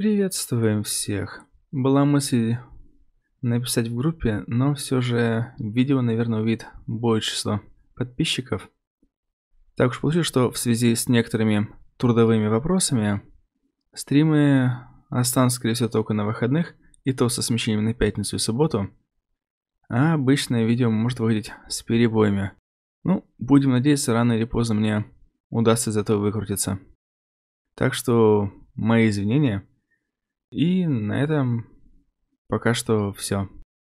Приветствуем всех. Была мысль написать в группе, но все же видео, наверное, увидит большее число подписчиков. Так уж получилось, что в связи с некоторыми трудовыми вопросами стримы останутся, скорее всего, только на выходных, и то со смещением на пятницу и субботу. А обычное видео может выглядеть с перебоями. Ну, будем надеяться, рано или поздно мне удастся из этого выкрутиться. Так что мои извинения. И на этом пока что все.